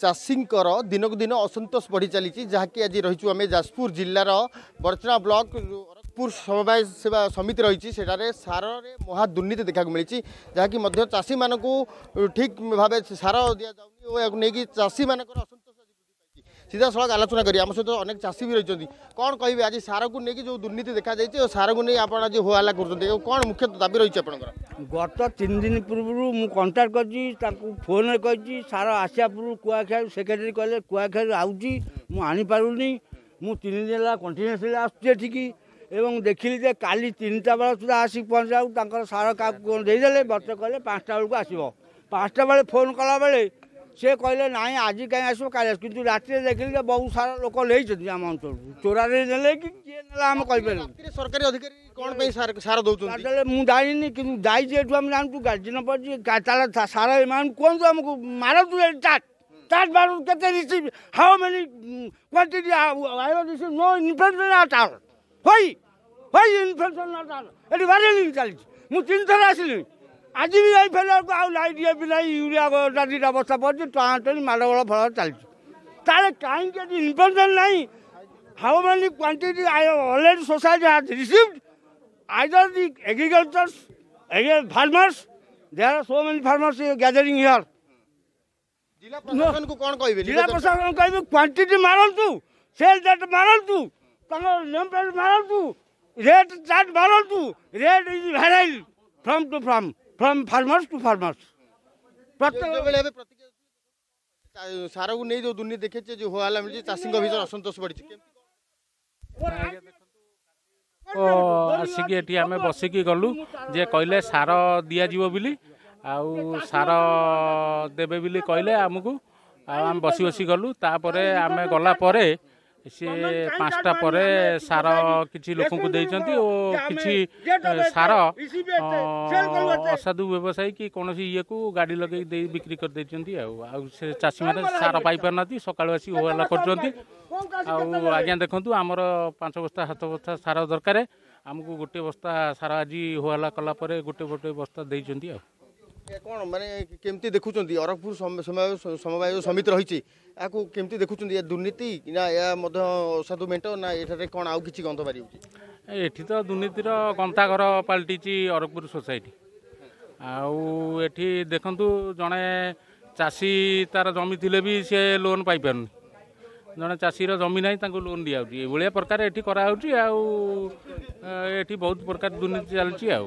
ଚାଷୀଙ୍କର ଦିନକୁ ଦିନ ଅସନ୍ତୋଷ ବଢ଼ି ଚାଲିଛି ଯାହାକି ଆଜି ରହିଛୁ ଆମେ ଯାଜପୁର ଜିଲ୍ଲାର ବଡ଼ଚଣା ବ୍ଲକ ପୁର ସମବାୟ ସେବା ସମିତି ରହିଛି ସେଠାରେ ସାରରେ ମହା ଦୁର୍ନୀତି ଦେଖିବାକୁ ମିଳିଛି ଯାହାକି ମଧ୍ୟ ଚାଷୀମାନଙ୍କୁ ଠିକ୍ ଭାବେ ସାର ଦିଆଯାଉନି ଓ ଏହାକୁ ନେଇକି ଚାଷୀମାନଙ୍କର ଅସନ୍ତୋଷ ସିଧାସଳଖ ଆଲୋଚନା କରିବା ଆମ ସହିତ ଅନେକ ଚାଷୀ ବି ରହିଛନ୍ତି କ'ଣ କହିବେ ଆଜି ସାରକୁ ନେଇକି ଯେଉଁ ଦୁର୍ନୀତି ଦେଖାଯାଇଛି ଓ ସାରକୁ ନେଇ ଆପଣ ଆଜି ହୋହାଲା କରୁଛନ୍ତି ଆଉ କ'ଣ ମୁଖ୍ୟତଃ ଦାବି ରହିଛି ଆପଣଙ୍କର ଗତ ତିନି ଦିନ ପୂର୍ବରୁ ମୁଁ କଣ୍ଟାକ୍ଟ କରିଛି ତାଙ୍କୁ ଫୋନ୍ରେ କହିଛି ସାର ଆସିବା ପୂର୍ବରୁ କୁଆଖିଆରୁ ସେକ୍ରେଟାରୀ କହିଲେ କୁଆଖିଆରୁ ଆସୁଛି ମୁଁ ଆଣିପାରୁନି ମୁଁ ତିନି ଦିନ ହେଲା କଣ୍ଟିନ୍ୟୁସଲି ଆସୁଛି ଏଠିକି ଏବଂ ଦେଖିଲି ଯେ କାଲି ତିନିଟା ବେଳେ ସୁଦ୍ଧା ଆସିକି ପହଞ୍ଚିଲା ବେଳକୁ ତାଙ୍କର ସାର କାହାକୁ ଦେଇଦେଲେ ବର୍ଷ କହିଲେ ପାଞ୍ଚଟା ବେଳକୁ ଆସିବ ପାଞ୍ଚଟା ବେଳେ ଫୋନ୍ କଲାବେଳେ ସେ କହିଲେ ନାହିଁ ଆଜି କାହିଁ ଆସିବ କାଲି ଆସିବ କିନ୍ତୁ ରାତିରେ ଦେଖିଲି ଯେ ବହୁତ ସାରା ଲୋକ ନେଇଛନ୍ତି ଆମ ଅଞ୍ଚଳକୁ ଚୋରାରେ ନେଲେ କି କିଏ ନେଲା ଆମେ କହିପାରିବୁ ସରକାରୀ ଅଧିକାରୀ କ'ଣ ପାଇଁ ସାର ଦେଉଛନ୍ତି ମୁଁ ଜାଣିନି କିନ୍ତୁ ଯାଇଛି ଏଠୁ ଆମେ ଜାଣିଛୁ ଗାର୍ଜିଆନ ପଡ଼ିଛି ତାହେଲେ ସାର ଏମାନଙ୍କୁ କୁହନ୍ତୁ ଆମକୁ ମାରନ୍ତୁ ଚାଟ୍ ଚାଟ୍ ମାରନ୍ତୁ କେତେ receive how many quantity I receive no infection at all ହୋଇ ହୋଇ ଇନଫେକ୍ସନ୍ ଆଟ୍ ଆଲ୍ ଏଠି ଭାଇରାଲ୍ ଚାଲିଛି ମୁଁ ତିନି ଥର ଆସିଲିଣି ଆଜି ବି ଯାଇପାରିଲାକୁ ଆଉ ଲାଇଟ୍ ବି ନାହିଁ ୟୁରିଆ ନଦୀଟା ବର୍ଷା ପଡ଼ୁଛି ଟଣାଟଣି ମାଡ଼ଗୋଳ ଫଳ ଚାଲିଛି ତାହେଲେ କାହିଁକି ଯଦି ଇନଭେଷ୍ଟମେଣ୍ଟ ନାହିଁ how many quantity I already society has received either the agricultures farmers they are so many farmers gathering here ଜିଲ୍ଲା କ'ଣ କହିବେ ଜିଲ୍ଲା ପ୍ରଶାସନ କହିବେ କ୍ୱାଣ୍ଟିଟି ମାରନ୍ତୁ ସେଲ୍ ରେଟ୍ ମାରନ୍ତୁ ତାଙ୍କ ନେମ୍ ପ୍ଲେଟ୍ ମାରନ୍ତୁ ରେଟ୍ ଚାର୍ଟ ମାରନ୍ତୁ ରେଟ୍ ଇଜ୍ ଭେରାଇଲ୍ from to from from farmers to farmers ସାରକୁ ନେଇ ଯେଉଁ ଦୁର୍ନୀତି ଦେଖିଛେ ଯେଉଁ ହୋହାଲା ମିଳିଛି ଚାଷୀଙ୍କ ଭିତରେ ଅସନ୍ତୋଷ ବଢ଼ିଛି ଆସିକି ଏଠି ଆମେ ବସିକି ଗଲୁ ଯେ କହିଲେ ସାର ଦିଆଯିବ ବୋଲି ଆଉ ସାର ଦେବେ ବୋଲି କହିଲେ ଆମକୁ ଆଉ ଆମେ ବସି ବସି ଗଲୁ ତାପରେ ଆମେ ଗଲା ପରେ সে পাঁচটা ପରେ ସାର କିଛି ଲୋକଙ୍କୁ ଦେଇଛନ୍ତି ଓ କିଛି ସାର ଅସାଧୁ ବ୍ୟବସାୟୀ କି କୌଣସି ଇଏକୁ ଗାଡ଼ି ଲଗେଇ ଦେଇ ବିକ୍ରି କରିଦେଇଛନ୍ତି ଆଉ ଆଉ ସେ ଚାଷୀମାନେ ସାର ପାଇପାରୁନାହାନ୍ତି ସକାଳୁ ଆସି ହୋହାଲା କରୁଛନ୍ତି ଆଉ ଆଜ୍ଞା ଦେଖନ୍ତୁ ଆମର ପାଞ୍ଚ ବସ୍ତା ସାତ ବସ୍ତା ସାର ଦରକାର ଆମକୁ ଗୋଟିଏ ବସ୍ତା ସାର ଆଜି ହୋହାଲା କଲା ପରେ ଗୋଟେ ଗୋଟେ ବସ୍ତା ଦେଇଛନ୍ତି ଆଉ କ'ଣ ମାନେ କେମିତି ଦେଖୁଛନ୍ତି ଅରଖପୁର ସମବାୟ ସମିତି ରହିଛି ଏହାକୁ କେମିତି ଦେଖୁଛନ୍ତି ଏ ଦୁର୍ନୀତି ନା ଏହା ମଧ୍ୟ ଅସାଧୁ ମେଣ୍ଟ ନା ଏଠାରେ କ'ଣ ଆଉ କିଛି ଗନ୍ଧ ବାହାରିଛି ଏଠି ତ ଦୁର୍ନୀତିର ଗନ୍ତାଘର ପାଲଟିଛି ଅରଖପୁର ସୋସାଇଟି ଆଉ ଏଠି ଦେଖନ୍ତୁ ଜଣେ ଚାଷୀ ତା'ର ଜମି ଥିଲେ ବି ସିଏ ଲୋନ୍ ପାଇପାରୁନି ଜଣେ ଚାଷୀର ଜମି ନାହିଁ ତାଙ୍କୁ ଲୋନ୍ ଦିଆହେଉଛି ଏଭଳିଆ ପ୍ରକାର ଏଠି କରାହେଉଛି ଆଉ ଏଠି ବହୁତ ପ୍ରକାର ଦୁର୍ନୀତି ଚାଲିଛି ଆଉ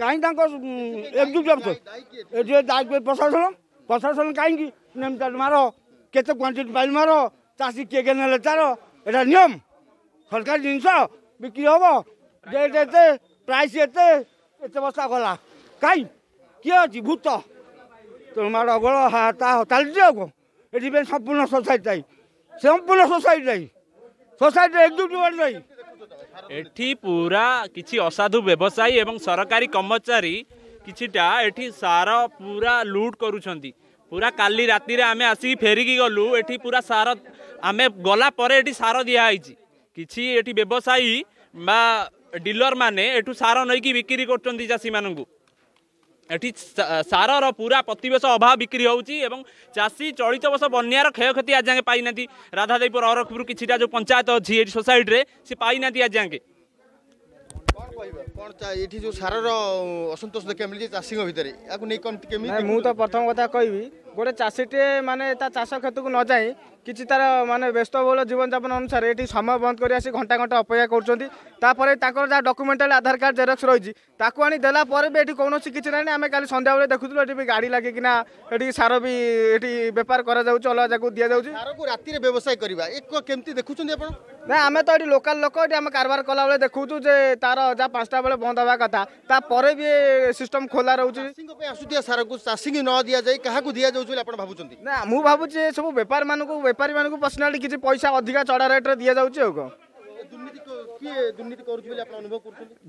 কাহিনী তাঁক একযোগ এইটো দায়িত্ব প্ৰশাসন প্ৰশাসন কাহিনী নেম তাত মাৰ কেত কোৱাণ্টিটি পাইল মাৰ চাষী কে কে নেলে তাৰ এটা নিয়ম চৰকাৰী জিনিছ বিক্ৰী হ'ব ডেট এতে প্ৰাইচ এতে এতে বস্তা গলা কাই কিয় অছি ভূত তোমাৰ অগল হাতা হতালি দিয়ে আকৌ এইপাই সম্পূৰ্ণ চচাইটি নাই সম্পূৰ্ণ চচাইটি নাই নাই ଏଠି ପୁରା କିଛି ଅସାଧୁ ବ୍ୟବସାୟୀ ଏବଂ ସରକାରୀ କର୍ମଚାରୀ କିଛିଟା ଏଠି ସାର ପୁରା ଲୁଟ୍ କରୁଛନ୍ତି ପୁରା କାଲି ରାତିରେ ଆମେ ଆସିକି ଫେରିକି ଗଲୁ ଏଠି ପୁରା ସାର ଆମେ ଗଲା ପରେ ଏଠି ସାର ଦିଆହେଇଛି କିଛି ଏଠି ବ୍ୟବସାୟୀ ବା ଡିଲରମାନେ ଏଠୁ ସାର ନେଇକି ବିକ୍ରି କରୁଛନ୍ତି ଚାଷୀମାନଙ୍କୁ এটি সারর পুরা প্রতিবেশ অভাব বিক্রি হচ্ছে এবং চাষী চলিত বর্ষ বন্যার ক্ষয়ক্ষতি আজ যাকে পাই না রাধাদেবীপুর অরখপুর কিছুটা যে পঞ্চায়েত অছি সোসাইটি সে পাই না আজ যাকে ଏଠି ଯେଉଁ ସାରର ଅସନ୍ତୋଷ ଦେଖିବାକୁ ଚାଷୀଙ୍କ ଭିତରେ ଏହାକୁ ନେଇ କ'ଣ ଟିକେ ମୁଁ ତ ପ୍ରଥମ କଥା କହିବି ଗୋଟେ ଚାଷୀଟିଏ ମାନେ ତା ଚାଷ କ୍ଷେତ୍ରକୁ ନ ଯାଇ କିଛି ତାର ମାନେ ବ୍ୟସ୍ତବହୁଳ ଜୀବନଯାପନ ଅନୁସାରେ ଏଠି ସମୟ ବନ୍ଦ କରି ଆସି ଘଣ୍ଟା ଘଣ୍ଟା ଅପେକ୍ଷା କରୁଛନ୍ତି ତାପରେ ତାଙ୍କର ଯାହା ଡକୁମେଣ୍ଟାଲ ଆଧାର କାର୍ଡ଼ ଜେରକ୍ସ ରହିଛି ତାକୁ ଆଣି ଦେଲା ପରେ ବି ଏଠି କୌଣସି କିଛି ନାହିଁ ଆମେ କାଲି ସନ୍ଧ୍ୟାବେଳେ ଦେଖୁଥିଲୁ ଏଠି ବି ଗାଡ଼ି ଲାଗିକିନା ଏଠି ସାର ବି ଏଠି ବେପାର କରାଯାଉଛି ଅଲଗା ଜାଗାକୁ ଦିଆଯାଉଛି ସାରକୁ ରାତିରେ ବ୍ୟବସାୟ କରିବା ଏ କେମିତି ଦେଖୁଛନ୍ତି ଆପଣ ନା ଆମେ ତ ଏଠି ଲୋକାଲ ଲୋକ ଏଠି ଆମେ କାରବାର କଲାବେଳେ ଦେଖୁଛୁ ଯେ ତାର ଯାହା ପାଞ୍ଚଟା ବେଳେ ସବୁବେଳେ ବନ୍ଦ ହେବା କଥା ତାପରେ ବି ସିଷ୍ଟମ ଖୋଲା ରହୁଛି ଆସୁଥିବା ସାରକୁ ଚାଷୀକି ନ ଦିଆଯାଇ କାହାକୁ ଦିଆଯାଉଛି ବୋଲି ଆପଣ ଭାବୁଛନ୍ତି ନା ମୁଁ ଭାବୁଛି ସବୁ ବେପାରୀମାନଙ୍କୁ ବେପାରୀମାନଙ୍କୁ ପର୍ସନାଲି କିଛି ପଇସା ଅଧିକା ଚଢ଼ା ରେଟ୍ରେ ଦିଆଯାଉଛି ଆଉ କ'ଣ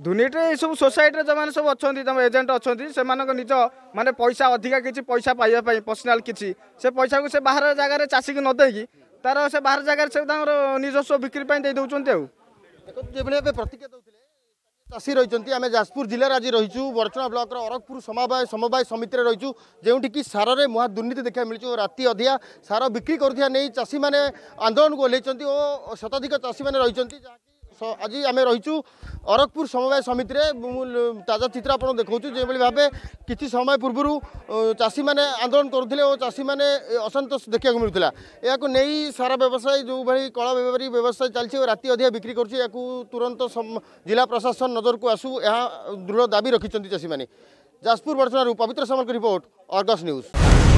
ଦୁର୍ନୀତି ଏସବୁ ସୋସାଇଟିରେ ଯେଉଁମାନେ ସବୁ ଅଛନ୍ତି ତମ ଏଜେଣ୍ଟ ଅଛନ୍ତି ସେମାନଙ୍କ ନିଜ ମାନେ ପଇସା ଅଧିକା କିଛି ପଇସା ପାଇବା ପାଇଁ ପର୍ସନାଲ କିଛି ସେ ପଇସାକୁ ସେ ବାହାର ଜାଗାରେ ଚାଷୀକି ନ ଦେଇକି ତାର ସେ ବାହାର ଜାଗାରେ ସେ ତାଙ୍କର ନିଜସ୍ୱ ବିକ୍ରି ପାଇଁ ଦେଇ ଦେଉଛନ୍ତି ଆଉ ଯେଭଳି ଏବେ ପ୍ରତିକ୍ରିୟା ଚାଷୀ ରହିଛନ୍ତି ଆମେ ଯାଜପୁର ଜିଲ୍ଲାରେ ଆଜି ରହିଛୁ ବରଚଣା ବ୍ଲକର ଅରଗପୁର ସମବାୟ ସମବାୟ ସମିତିରେ ରହିଛୁ ଯେଉଁଠିକି ସାରରେ ମହା ଦୁର୍ନୀତି ଦେଖିବାକୁ ମିଳିଛି ଓ ରାତି ଅଧିଆ ସାର ବିକ୍ରି କରୁଥିବା ନେଇ ଚାଷୀମାନେ ଆନ୍ଦୋଳନକୁ ଓହ୍ଲାଇଛନ୍ତି ଓ ଶତାଧିକ ଚାଷୀମାନେ ରହିଛନ୍ତି ଯାହାକି আজ আমি রয়েছু অরগপুর সমবায় সমিতিরে তাজা চিত্র আপনার দেখছি যেভাবে ভাবে কিছু সময় পূর্বর চাষী মানে আন্দোলন করুলে ও চাষী মানে অসন্তোষ দেখা মিলুলা এখন নেই সারা ব্যবসায়ী যেভাবে কলা বেপারী ব্যবসায় চালছে ও রাতে অধিকা বিক্রি করছে এখন তুরন্ত জেলা প্রশাসন নজরক আসু এ দৃঢ় দাবি রাখি চাষী মানে যাজপুর বর্ষণার পবিত্র সামন্ত রিপোর্ট অর্গস নিউজ